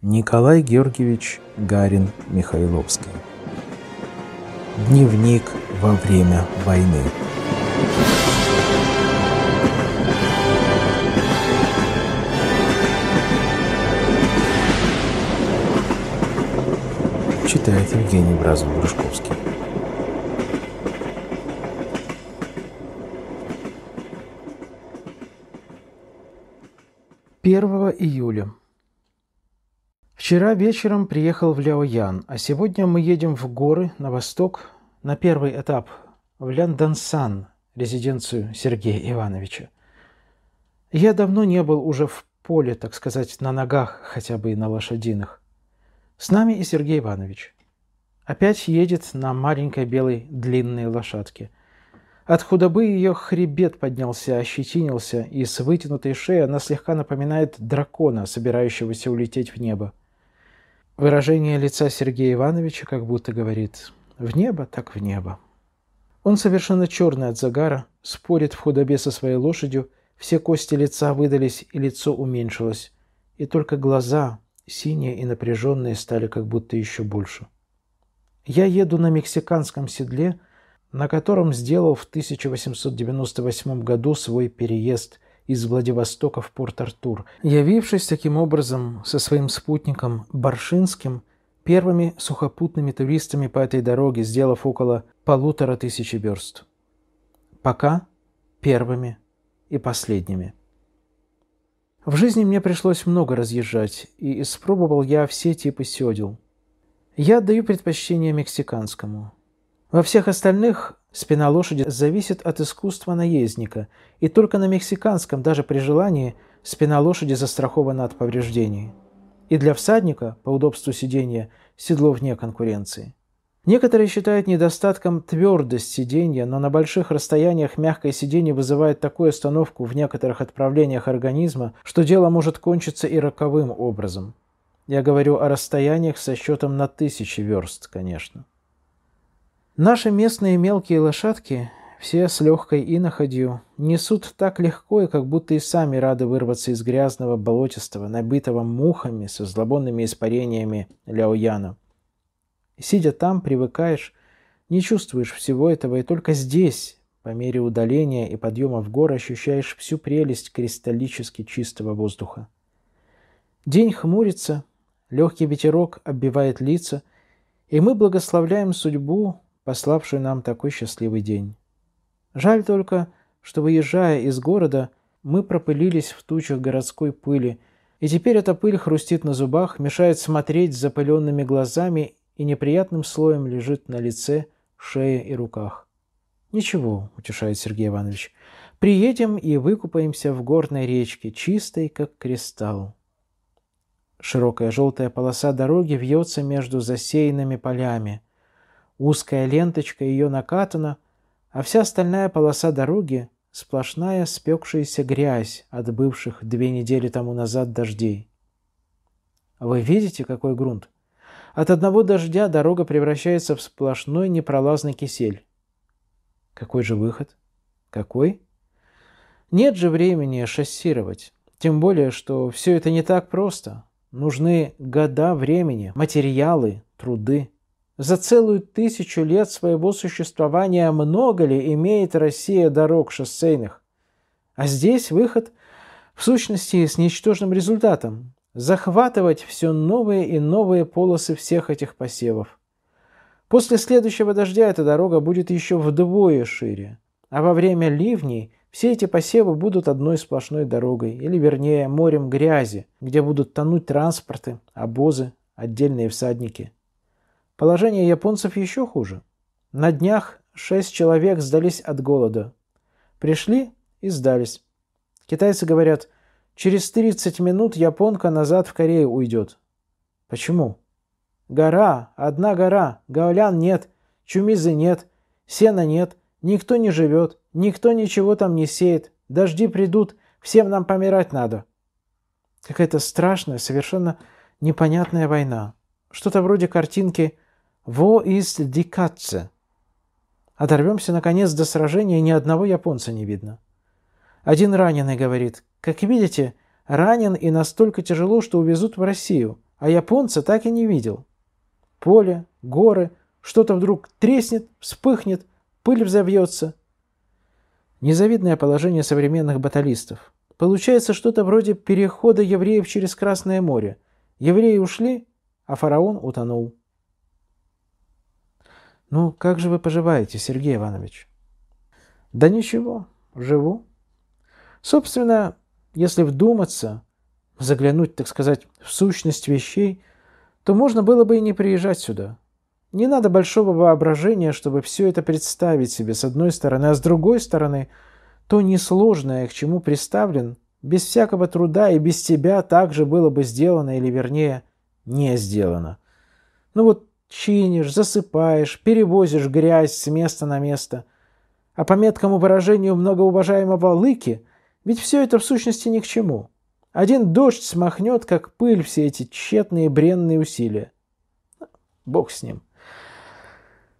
Николай Георгиевич Гарин Михайловский. Дневник во время войны. Читает Евгений Бразов-Грушковский. Первого июля. Вчера вечером приехал в Ляоян, а сегодня мы едем в горы на восток на первый этап в Ляндансан, резиденцию Сергея Ивановича. Я давно не был уже в поле, так сказать, на ногах, хотя бы и на лошадиных. С нами и Сергей Иванович. Опять едет на маленькой белой длинной лошадке. От худобы ее хребет поднялся, ощетинился, и с вытянутой шеей она слегка напоминает дракона, собирающегося улететь в небо. Выражение лица Сергея Ивановича как будто говорит «в небо, так в небо». Он совершенно черный от загара, спорит в худобе со своей лошадью, все кости лица выдались и лицо уменьшилось, и только глаза, синие и напряженные, стали как будто еще больше. Я еду на мексиканском седле, на котором сделал в 1898 году свой переезд из Владивостока в Порт-Артур, явившись таким образом со своим спутником Баршинским первыми сухопутными туристами по этой дороге, сделав около полутора тысячи верст. Пока первыми и последними. В жизни мне пришлось много разъезжать, и испробовал я все типы седел. Я отдаю предпочтение мексиканскому. Во всех остальных Спина лошади зависит от искусства наездника, и только на мексиканском, даже при желании, спина лошади застрахована от повреждений. И для всадника, по удобству сидения, седло вне конкуренции. Некоторые считают недостатком твердость сиденья, но на больших расстояниях мягкое сиденье вызывает такую остановку в некоторых отправлениях организма, что дело может кончиться и роковым образом. Я говорю о расстояниях со счетом на тысячи верст, конечно. Наши местные мелкие лошадки, все с легкой иноходью, несут так легко и как будто и сами рады вырваться из грязного болотистого, набитого мухами со злобонными испарениями ляояна. Сидя там, привыкаешь, не чувствуешь всего этого, и только здесь, по мере удаления и подъема в горы, ощущаешь всю прелесть кристаллически чистого воздуха. День хмурится, легкий ветерок оббивает лица, и мы благословляем судьбу, пославшую нам такой счастливый день. Жаль только, что, выезжая из города, мы пропылились в тучах городской пыли, и теперь эта пыль хрустит на зубах, мешает смотреть с запыленными глазами и неприятным слоем лежит на лице, шее и руках. «Ничего», — утешает Сергей Иванович, — «приедем и выкупаемся в горной речке, чистой, как кристалл». Широкая желтая полоса дороги вьется между засеянными полями. Узкая ленточка ее накатана, а вся остальная полоса дороги — сплошная спекшаяся грязь от бывших две недели тому назад дождей. Вы видите, какой грунт? От одного дождя дорога превращается в сплошной непролазный кисель. Какой же выход? Какой? Нет же времени шассировать. Тем более, что все это не так просто. Нужны года времени, материалы, труды. За целую тысячу лет своего существования много ли имеет Россия дорог шоссейных? А здесь выход, в сущности, с ничтожным результатом – захватывать все новые и новые полосы всех этих посевов. После следующего дождя эта дорога будет еще вдвое шире, а во время ливней все эти посевы будут одной сплошной дорогой, или вернее морем грязи, где будут тонуть транспорты, обозы, отдельные всадники – Положение японцев еще хуже. На днях шесть человек сдались от голода. Пришли и сдались. Китайцы говорят, через 30 минут японка назад в Корею уйдет. Почему? Гора, одна гора, гаулян нет, чумизы нет, сена нет, никто не живет, никто ничего там не сеет, дожди придут, всем нам помирать надо. Какая-то страшная, совершенно непонятная война. Что-то вроде картинки во из die Оторвемся, наконец, до сражения, и ни одного японца не видно. Один раненый говорит, как видите, ранен и настолько тяжело, что увезут в Россию, а японца так и не видел. Поле, горы, что-то вдруг треснет, вспыхнет, пыль взобьется. Незавидное положение современных баталистов. Получается что-то вроде перехода евреев через Красное море. Евреи ушли, а фараон утонул. «Ну, как же вы поживаете, Сергей Иванович?» «Да ничего, живу. Собственно, если вдуматься, заглянуть, так сказать, в сущность вещей, то можно было бы и не приезжать сюда. Не надо большого воображения, чтобы все это представить себе с одной стороны, а с другой стороны, то несложное, к чему приставлен, без всякого труда и без тебя также было бы сделано, или вернее, не сделано. Ну вот Чинишь, засыпаешь, перевозишь грязь с места на место. А по меткому выражению многоуважаемого Лыки, ведь все это в сущности ни к чему. Один дождь смахнет, как пыль, все эти тщетные бренные усилия. Ну, бог с ним.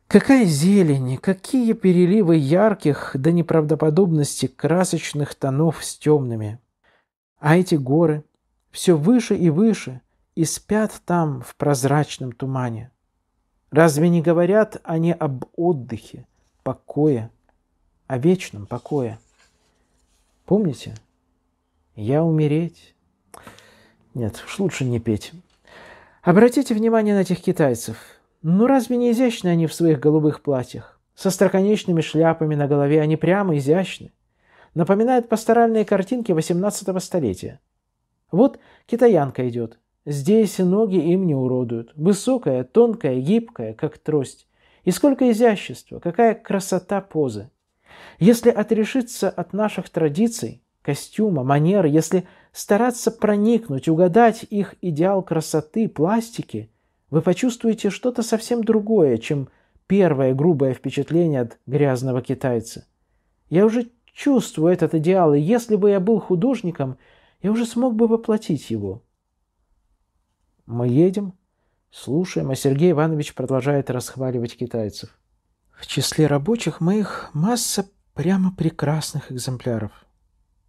Какая зелень, какие переливы ярких до неправдоподобности красочных тонов с темными. А эти горы все выше и выше и спят там в прозрачном тумане. Разве не говорят они об отдыхе, покое, о вечном покое? Помните? Я умереть. Нет, уж лучше не петь. Обратите внимание на этих китайцев. Ну разве не изящны они в своих голубых платьях? Со строконечными шляпами на голове они прямо изящны. Напоминают пасторальные картинки 18 столетия. Вот китаянка идет, Здесь и ноги им не уродуют. Высокая, тонкая, гибкая, как трость. И сколько изящества, какая красота позы. Если отрешиться от наших традиций, костюма, манер, если стараться проникнуть, угадать их идеал красоты, пластики, вы почувствуете что-то совсем другое, чем первое грубое впечатление от грязного китайца. Я уже чувствую этот идеал, и если бы я был художником, я уже смог бы воплотить его. Мы едем, слушаем, а Сергей Иванович продолжает расхваливать китайцев. В числе рабочих моих масса прямо прекрасных экземпляров.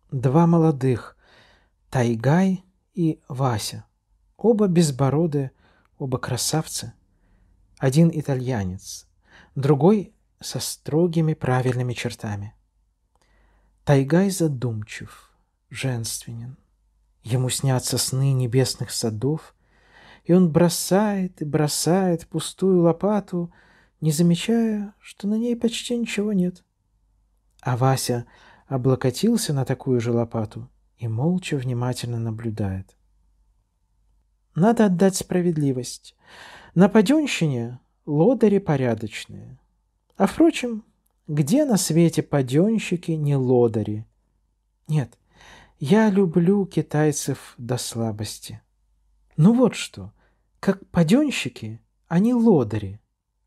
Два молодых – Тайгай и Вася. Оба безбородые, оба красавцы. Один итальянец, другой со строгими правильными чертами. Тайгай задумчив, женственен. Ему снятся сны небесных садов, и он бросает и бросает пустую лопату, не замечая, что на ней почти ничего нет. А Вася облокотился на такую же лопату и молча внимательно наблюдает. Надо отдать справедливость. На паденщине лодыри порядочные. А впрочем, где на свете паденщики не лодыри? Нет, я люблю китайцев до слабости. Ну вот что, как паденщики, они лодыри.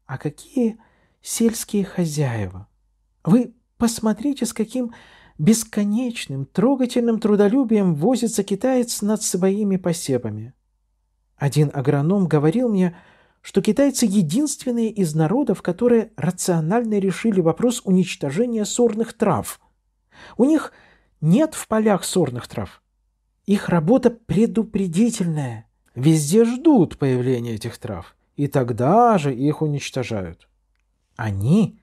А какие сельские хозяева! Вы посмотрите, с каким бесконечным, трогательным трудолюбием возится китаец над своими посевами. Один агроном говорил мне, что китайцы единственные из народов, которые рационально решили вопрос уничтожения сорных трав. У них нет в полях сорных трав. Их работа предупредительная – Везде ждут появления этих трав, и тогда же их уничтожают. Они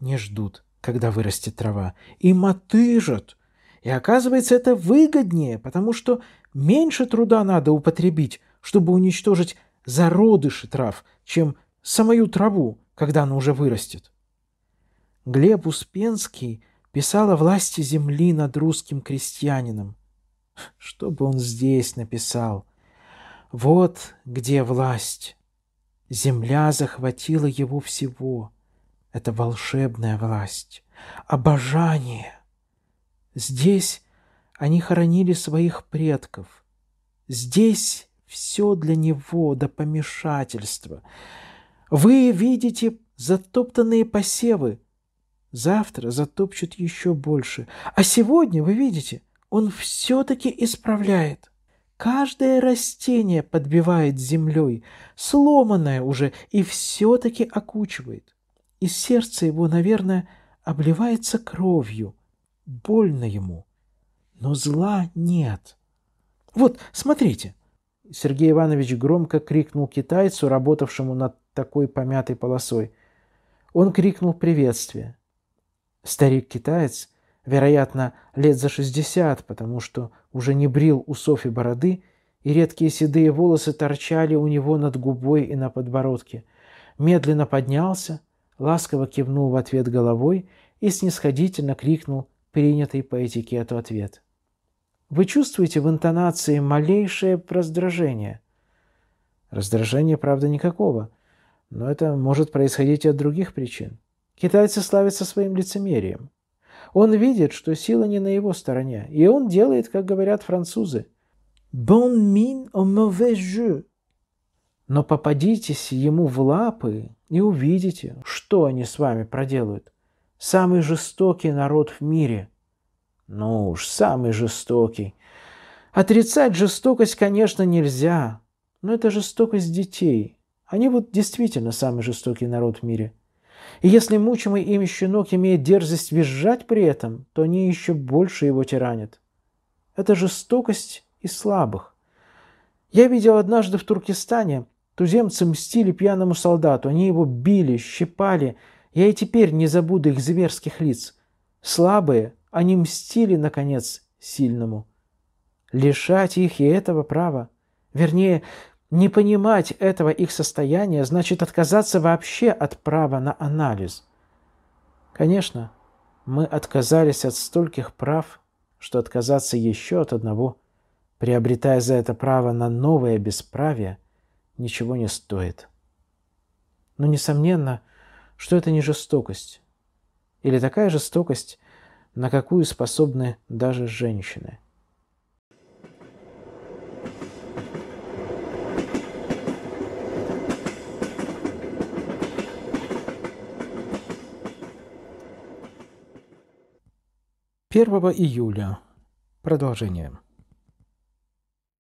не ждут, когда вырастет трава, и мотыжат. И оказывается, это выгоднее, потому что меньше труда надо употребить, чтобы уничтожить зародыши трав, чем самую траву, когда она уже вырастет. Глеб Успенский писал о власти земли над русским крестьянином. Что бы он здесь написал – вот где власть. Земля захватила его всего. Это волшебная власть, обожание. Здесь они хоронили своих предков. Здесь все для него до помешательства. Вы видите затоптанные посевы. Завтра затопчут еще больше. А сегодня, вы видите, он все-таки исправляет. Каждое растение подбивает землей, сломанное уже, и все-таки окучивает. И сердце его, наверное, обливается кровью. Больно ему. Но зла нет. Вот, смотрите. Сергей Иванович громко крикнул китайцу, работавшему над такой помятой полосой. Он крикнул приветствие. Старик-китаец, вероятно, лет за шестьдесят, потому что уже не брил усов и бороды, и редкие седые волосы торчали у него над губой и на подбородке. Медленно поднялся, ласково кивнул в ответ головой и снисходительно крикнул принятый по этикету ответ. «Вы чувствуете в интонации малейшее раздражение?» Раздражения, правда, никакого, но это может происходить и от других причин. Китайцы славятся своим лицемерием. Он видит, что сила не на его стороне, и он делает, как говорят французы. «Bon mine au mauvais jeu». Но попадитесь ему в лапы и увидите, что они с вами проделают. Самый жестокий народ в мире. Ну уж, самый жестокий. Отрицать жестокость, конечно, нельзя, но это жестокость детей. Они вот действительно самый жестокий народ в мире – и если мучимый ими щенок имеет дерзость визжать при этом, то они еще больше его тиранят. Это жестокость и слабых. Я видел однажды в Туркестане, туземцы мстили пьяному солдату, они его били, щипали. Я и теперь не забуду их зверских лиц. Слабые, они мстили, наконец, сильному. Лишать их и этого права, вернее, не понимать этого их состояния значит отказаться вообще от права на анализ. Конечно, мы отказались от стольких прав, что отказаться еще от одного, приобретая за это право на новое бесправие, ничего не стоит. Но, несомненно, что это не жестокость. Или такая жестокость, на какую способны даже женщины – 1 июля. Продолжение.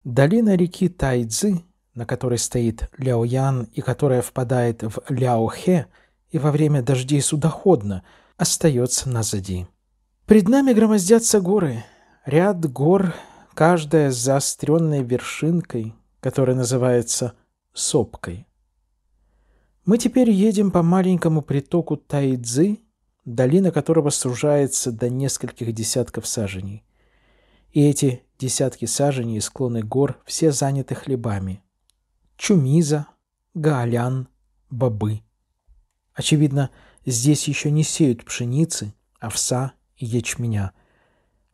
Долина реки Тайцзы, на которой стоит Ляоян и которая впадает в Ляохе и во время дождей судоходно, остается назади. Пред нами громоздятся горы, ряд гор, каждая с заостренной вершинкой, которая называется сопкой. Мы теперь едем по маленькому притоку Тайцзы, долина которого сужается до нескольких десятков саженей. И эти десятки саженей и склоны гор все заняты хлебами. Чумиза, гаолян, бобы. Очевидно, здесь еще не сеют пшеницы, овса и ячменя.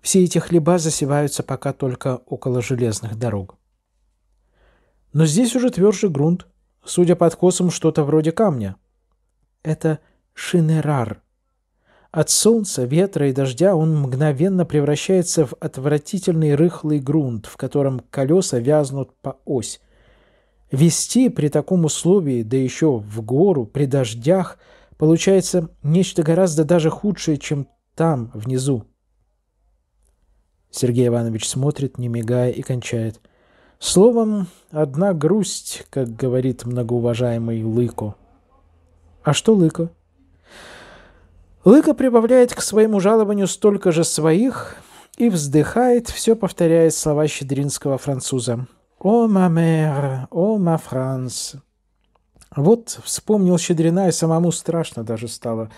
Все эти хлеба засеваются пока только около железных дорог. Но здесь уже тверже грунт, судя по откосам, что-то вроде камня. Это шинерар – от солнца, ветра и дождя он мгновенно превращается в отвратительный рыхлый грунт, в котором колеса вязнут по ось. Вести при таком условии, да еще в гору, при дождях, получается нечто гораздо даже худшее, чем там, внизу. Сергей Иванович смотрит, не мигая, и кончает. Словом, одна грусть, как говорит многоуважаемый Лыко. А что Лыко? Лыка прибавляет к своему жалованию столько же своих и вздыхает, все повторяя слова щедринского француза. «О, мамер, о, ма Франс!» Вот вспомнил Щедрина, и самому страшно даже стало.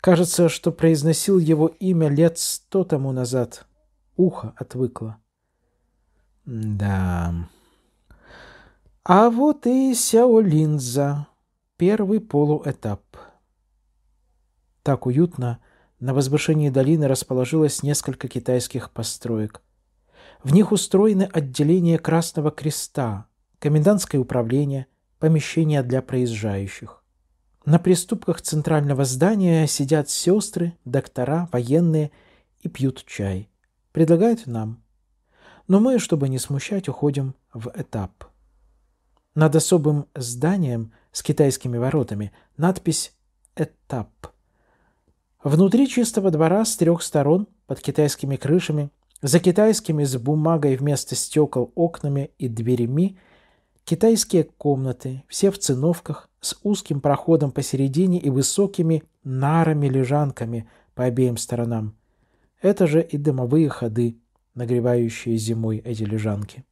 Кажется, что произносил его имя лет сто тому назад. Ухо отвыкло. Да. А вот и Сяолинза. Первый полуэтап так уютно, на возвышении долины расположилось несколько китайских построек. В них устроены отделения Красного Креста, комендантское управление, помещения для проезжающих. На приступках центрального здания сидят сестры, доктора, военные и пьют чай. Предлагают нам. Но мы, чтобы не смущать, уходим в этап. Над особым зданием с китайскими воротами надпись «Этап». Внутри чистого двора с трех сторон, под китайскими крышами, за китайскими с бумагой вместо стекол окнами и дверями, китайские комнаты, все в циновках, с узким проходом посередине и высокими нарами-лежанками по обеим сторонам. Это же и дымовые ходы, нагревающие зимой эти лежанки.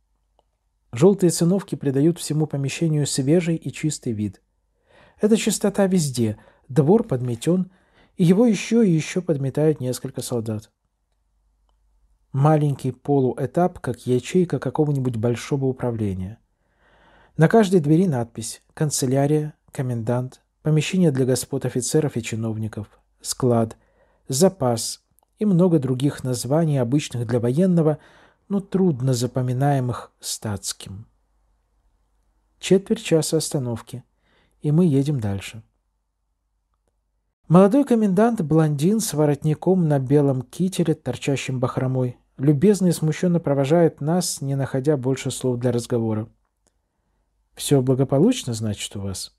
Желтые циновки придают всему помещению свежий и чистый вид. Эта чистота везде. Двор подметен – и его еще и еще подметают несколько солдат. Маленький полуэтап, как ячейка какого-нибудь большого управления. На каждой двери надпись «Канцелярия», «Комендант», «Помещение для господ офицеров и чиновников», «Склад», «Запас» и много других названий, обычных для военного, но трудно запоминаемых статским. Четверть часа остановки, и мы едем дальше. Молодой комендант-блондин с воротником на белом кителе, торчащим бахромой, любезно и смущенно провожает нас, не находя больше слов для разговора. «Все благополучно, значит, у вас?»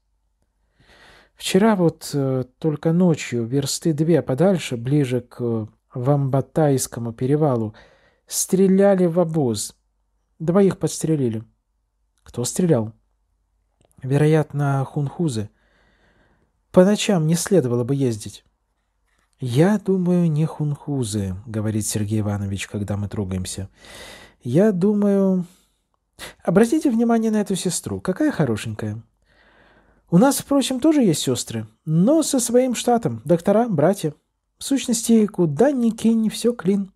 «Вчера вот э, только ночью, версты две подальше, ближе к э, Вамбатайскому перевалу, стреляли в обоз. Двоих подстрелили». «Кто стрелял?» «Вероятно, хунхузы». По ночам не следовало бы ездить. «Я думаю, не хунхузы», — говорит Сергей Иванович, когда мы трогаемся. «Я думаю...» Обратите внимание на эту сестру. Какая хорошенькая. У нас, впрочем, тоже есть сестры, но со своим штатом, доктора, братья. В сущности, куда ни кинь, все клин.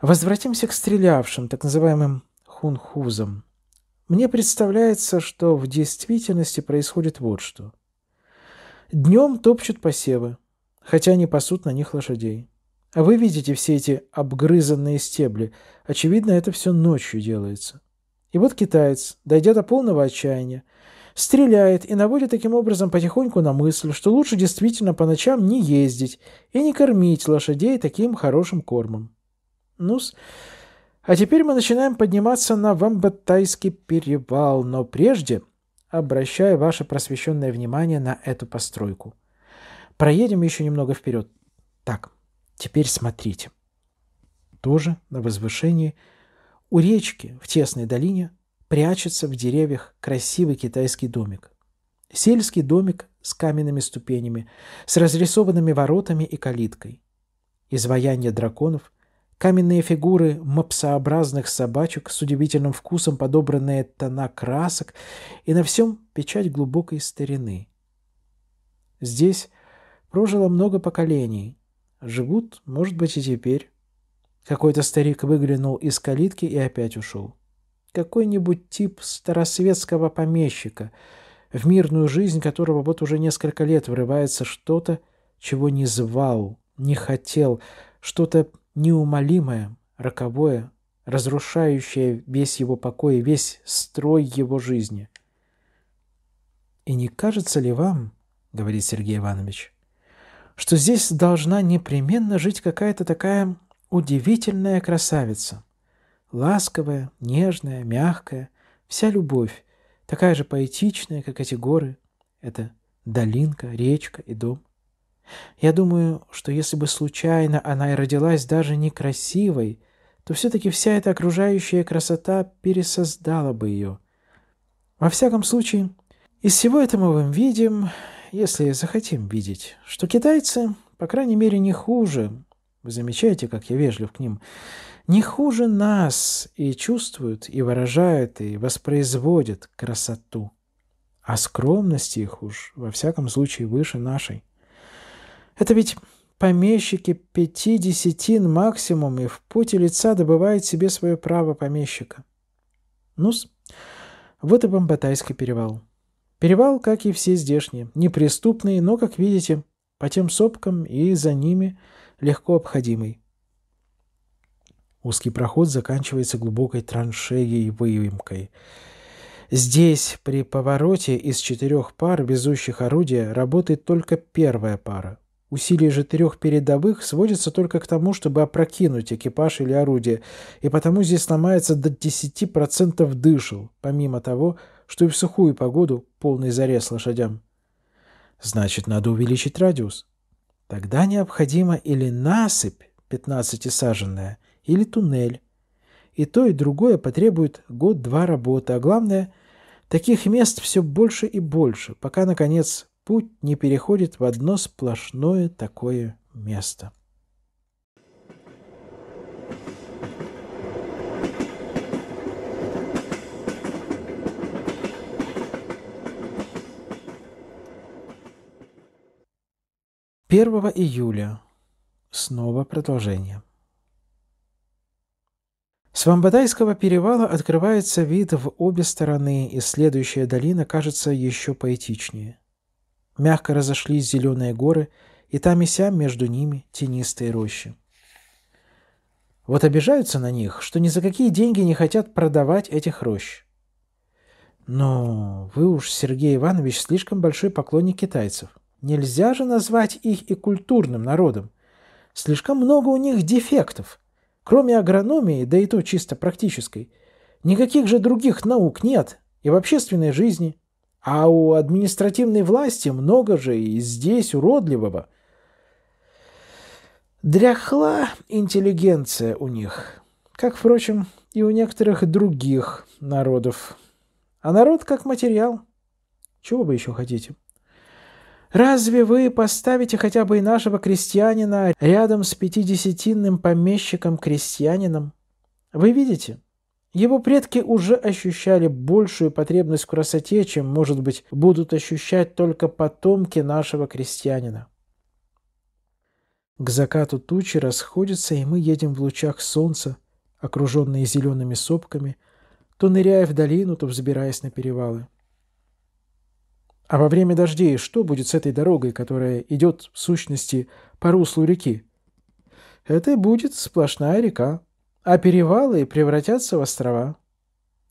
Возвратимся к стрелявшим, так называемым хунхузам. Мне представляется, что в действительности происходит вот что. Днем топчут посевы, хотя не пасут на них лошадей. А вы видите все эти обгрызанные стебли. Очевидно, это все ночью делается. И вот китаец, дойдя до полного отчаяния, стреляет и наводит таким образом потихоньку на мысль, что лучше действительно по ночам не ездить и не кормить лошадей таким хорошим кормом. ну -с. А теперь мы начинаем подниматься на Вамбатайский перевал, но прежде обращаю ваше просвещенное внимание на эту постройку. Проедем еще немного вперед. Так, теперь смотрите. Тоже на возвышении у речки в тесной долине прячется в деревьях красивый китайский домик. Сельский домик с каменными ступенями, с разрисованными воротами и калиткой. Изваяние драконов – Каменные фигуры мопсообразных собачек с удивительным вкусом подобранные тона красок и на всем печать глубокой старины. Здесь прожило много поколений. Живут, может быть, и теперь. Какой-то старик выглянул из калитки и опять ушел. Какой-нибудь тип старосветского помещика, в мирную жизнь которого вот уже несколько лет врывается что-то, чего не звал, не хотел, что-то неумолимое, роковое, разрушающее весь его покой, весь строй его жизни. «И не кажется ли вам, — говорит Сергей Иванович, — что здесь должна непременно жить какая-то такая удивительная красавица, ласковая, нежная, мягкая, вся любовь, такая же поэтичная, как эти горы, эта долинка, речка и дом? Я думаю, что если бы случайно она и родилась даже некрасивой, то все-таки вся эта окружающая красота пересоздала бы ее. Во всяком случае, из всего этого мы видим, если захотим видеть, что китайцы, по крайней мере, не хуже, вы замечаете, как я вежлив к ним, не хуже нас и чувствуют, и выражают, и воспроизводят красоту. А скромность их уж, во всяком случае, выше нашей. Это ведь помещики пяти десятин максимум и в пути лица добывают себе свое право помещика. Нус, вот и Бомбатайский перевал. Перевал, как и все здешние, неприступный, но, как видите, по тем сопкам и за ними легко обходимый. Узкий проход заканчивается глубокой траншеей и выемкой. Здесь при повороте из четырех пар везущих орудия работает только первая пара. Усилия же трех передовых сводятся только к тому, чтобы опрокинуть экипаж или орудие, и потому здесь сломается до 10% дышел, помимо того, что и в сухую погоду полный зарез лошадям. Значит, надо увеличить радиус. Тогда необходима или насыпь 15-саженная, или туннель. И то, и другое потребует год-два работы, а главное, таких мест все больше и больше, пока, наконец, путь не переходит в одно сплошное такое место. Первого июля. Снова продолжение. С Вамбадайского перевала открывается вид в обе стороны, и следующая долина кажется еще поэтичнее – мягко разошлись зеленые горы, и там и сям между ними тенистые рощи. Вот обижаются на них, что ни за какие деньги не хотят продавать этих рощ. Но вы уж, Сергей Иванович, слишком большой поклонник китайцев. Нельзя же назвать их и культурным народом. Слишком много у них дефектов. Кроме агрономии, да и то чисто практической. Никаких же других наук нет. И в общественной жизни, а у административной власти много же и здесь уродливого. Дряхла интеллигенция у них, как, впрочем, и у некоторых других народов. А народ как материал. Чего вы еще хотите? Разве вы поставите хотя бы и нашего крестьянина рядом с пятидесятинным помещиком-крестьянином? Вы видите? — его предки уже ощущали большую потребность в красоте, чем, может быть, будут ощущать только потомки нашего крестьянина. К закату тучи расходятся, и мы едем в лучах солнца, окруженные зелеными сопками, то ныряя в долину, то взбираясь на перевалы. А во время дождей что будет с этой дорогой, которая идет, в сущности, по руслу реки? Это будет сплошная река а перевалы превратятся в острова.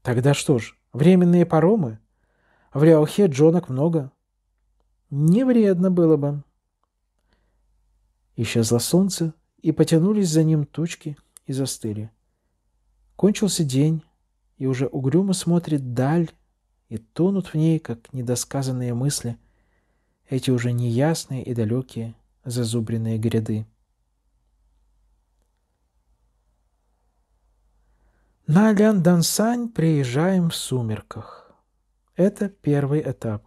Тогда что ж, временные паромы? В Ляохе джонок много. Не вредно было бы. Исчезло солнце, и потянулись за ним тучки и застыли. Кончился день, и уже угрюмо смотрит даль, и тонут в ней, как недосказанные мысли, эти уже неясные и далекие зазубренные гряды. На Ляндансань приезжаем в сумерках. Это первый этап.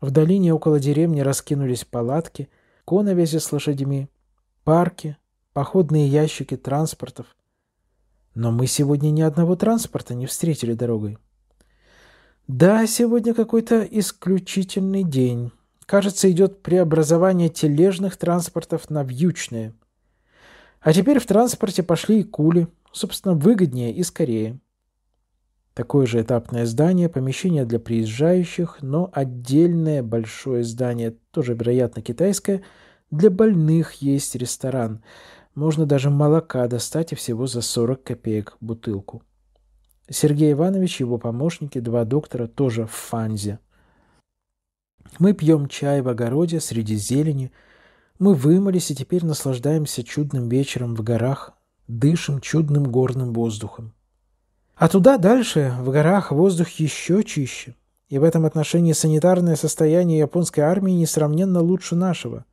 В долине около деревни раскинулись палатки, коновези с лошадьми, парки, походные ящики транспортов. Но мы сегодня ни одного транспорта не встретили дорогой. Да, сегодня какой-то исключительный день. Кажется, идет преобразование тележных транспортов на вьючные. А теперь в транспорте пошли и кули – Собственно, выгоднее и скорее. Такое же этапное здание, помещение для приезжающих, но отдельное большое здание, тоже, вероятно, китайское. Для больных есть ресторан. Можно даже молока достать и всего за 40 копеек бутылку. Сергей Иванович и его помощники, два доктора, тоже в фанзе. Мы пьем чай в огороде среди зелени. Мы вымылись и теперь наслаждаемся чудным вечером в горах дышим чудным горным воздухом. А туда дальше, в горах, воздух еще чище. И в этом отношении санитарное состояние японской армии несравненно лучше нашего.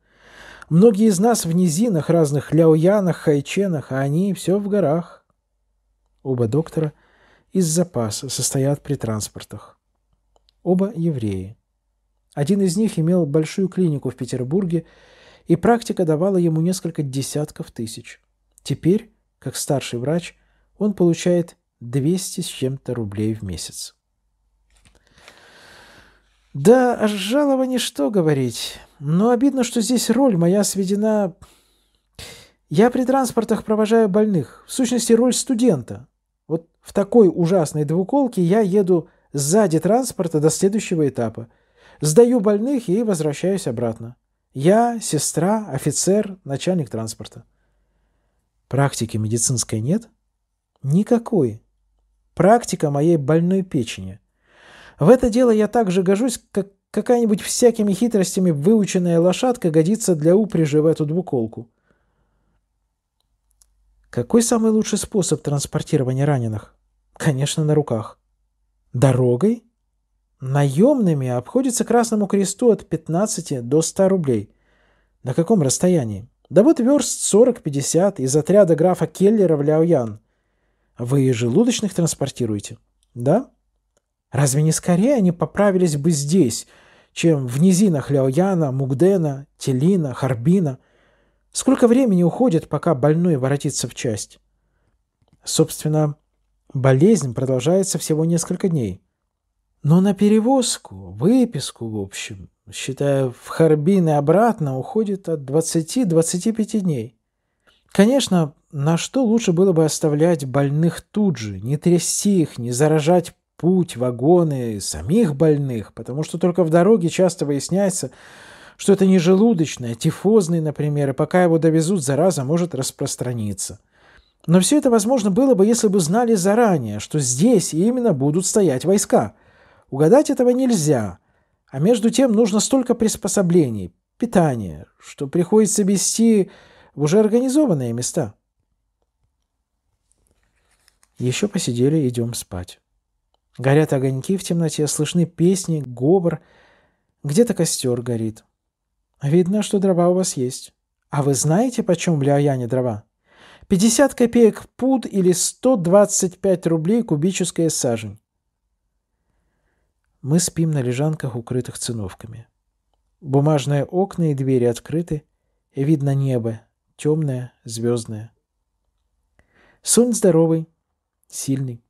Многие из нас в низинах, разных ляоянах, хайченах, а они все в горах. Оба доктора из запаса состоят при транспортах. Оба евреи. Один из них имел большую клинику в Петербурге, и практика давала ему несколько десятков тысяч. Теперь как старший врач он получает 200 с чем-то рублей в месяц. Да, о жаловании что говорить. Но обидно, что здесь роль моя сведена... Я при транспортах провожаю больных. В сущности, роль студента. Вот в такой ужасной двуколке я еду сзади транспорта до следующего этапа. Сдаю больных и возвращаюсь обратно. Я, сестра, офицер, начальник транспорта. Практики медицинской нет? Никакой. Практика моей больной печени. В это дело я так же гожусь, как какая-нибудь всякими хитростями выученная лошадка годится для упряжи в эту двуколку. Какой самый лучший способ транспортирования раненых? Конечно, на руках. Дорогой? Наемными обходится Красному Кресту от 15 до 100 рублей. На каком расстоянии? Да вот верст 40-50 из отряда графа Келлера в Ляоян. Вы желудочных транспортируете? Да? Разве не скорее они поправились бы здесь, чем в низинах Ляояна, Мугдена, Телина, Харбина? Сколько времени уходит, пока больной воротится в часть? Собственно, болезнь продолжается всего несколько дней. Но на перевозку, выписку, в общем, считая в Харбин и обратно, уходит от 20-25 дней. Конечно, на что лучше было бы оставлять больных тут же, не трясти их, не заражать путь, вагоны, самих больных, потому что только в дороге часто выясняется, что это не желудочное, а тифозный, например, и пока его довезут, зараза может распространиться. Но все это возможно было бы, если бы знали заранее, что здесь именно будут стоять войска. Угадать этого нельзя – а между тем нужно столько приспособлений, питания, что приходится вести в уже организованные места. Еще посидели, идем спать. Горят огоньки в темноте, слышны песни, говор. Где-то костер горит. Видно, что дрова у вас есть. А вы знаете, почем в Ляояне дрова? 50 копеек пуд или 125 рублей кубическая сажень. Мы спим на лежанках, укрытых циновками. Бумажные окна и двери открыты. И видно небо, темное, звездное. Сон здоровый, сильный.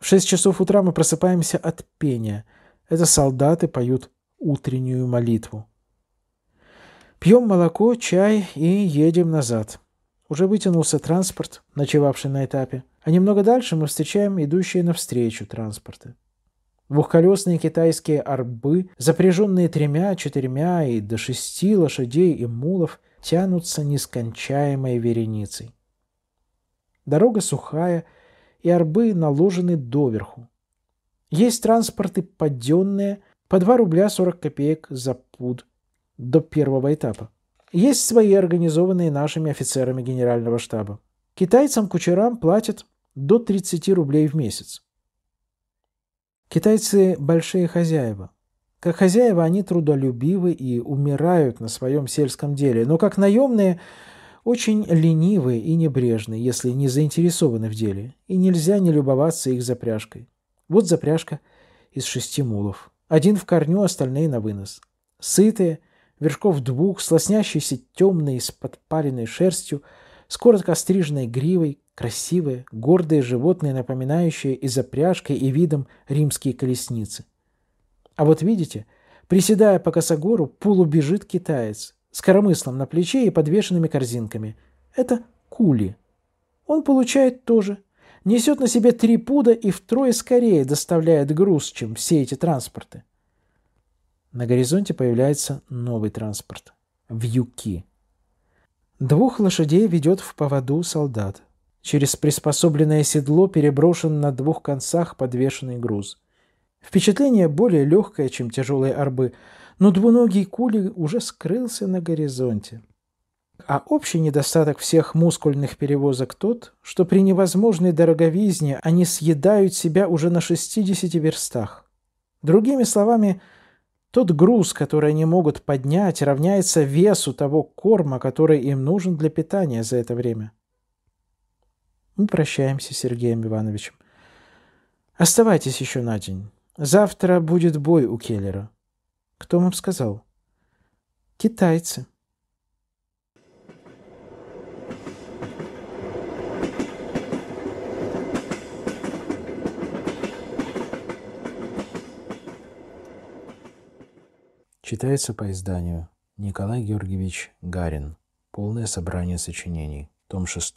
В шесть часов утра мы просыпаемся от пения. Это солдаты поют утреннюю молитву. Пьем молоко, чай и едем назад. Уже вытянулся транспорт, ночевавший на этапе. А немного дальше мы встречаем идущие навстречу транспорты. Двухколесные китайские арбы, запряженные тремя, четырьмя и до шести лошадей и мулов, тянутся нескончаемой вереницей. Дорога сухая, и арбы наложены доверху. Есть транспорты подденные, по 2 рубля 40 копеек за пуд до первого этапа. Есть свои организованные нашими офицерами генерального штаба. Китайцам-кучерам платят до 30 рублей в месяц. Китайцы – большие хозяева. Как хозяева они трудолюбивы и умирают на своем сельском деле, но как наемные – очень ленивы и небрежны, если не заинтересованы в деле, и нельзя не любоваться их запряжкой. Вот запряжка из шести мулов. Один в корню, остальные на вынос. Сытые, вершков двух, с темные с подпаленной шерстью, с коротко стриженной гривой, Красивые, гордые животные, напоминающие и запряжкой, и видом римские колесницы. А вот видите, приседая по косогору, пулу бежит китаец с коромыслом на плече и подвешенными корзинками. Это кули. Он получает тоже. Несет на себе три пуда и втрое скорее доставляет груз, чем все эти транспорты. На горизонте появляется новый транспорт – вьюки. Двух лошадей ведет в поводу солдат – Через приспособленное седло переброшен на двух концах подвешенный груз. Впечатление более легкое, чем тяжелые арбы, но двуногий кули уже скрылся на горизонте. А общий недостаток всех мускульных перевозок тот, что при невозможной дороговизне они съедают себя уже на 60 верстах. Другими словами, тот груз, который они могут поднять, равняется весу того корма, который им нужен для питания за это время. Мы прощаемся с Сергеем Ивановичем. Оставайтесь еще на день. Завтра будет бой у Келлера. Кто вам сказал? Китайцы. Читается по изданию Николай Георгиевич Гарин. Полное собрание сочинений. Том 6.